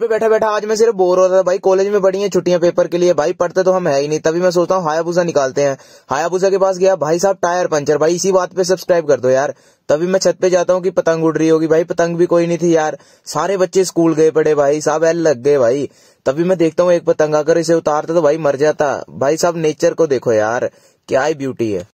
पे बैठा बैठा आज मैं सिर्फ बोर हो रहा था भाई कॉलेज में पड़ी है छुट्टियां पेपर के लिए भाई पढ़ते तो हम है ही नहीं तभी मैं सोचता हूँ हायाबूसा निकालते हैं हायाबूसा के पास गया भाई साहब टायर पंचर भाई इसी बात पे सब्सक्राइब कर दो यार तभी मैं छत पे जाता हूँ कि पतंग उड़ रही होगी भाई पतंग भी कोई नहीं थी यार सारे बच्चे स्कूल गए पड़े भाई साहब एल लग गए भाई तभी मैं देखता हूँ एक पतंग अगर इसे उतारता तो भाई मर जाता भाई साहब नेचर को देखो यार क्या ही ब्यूटी है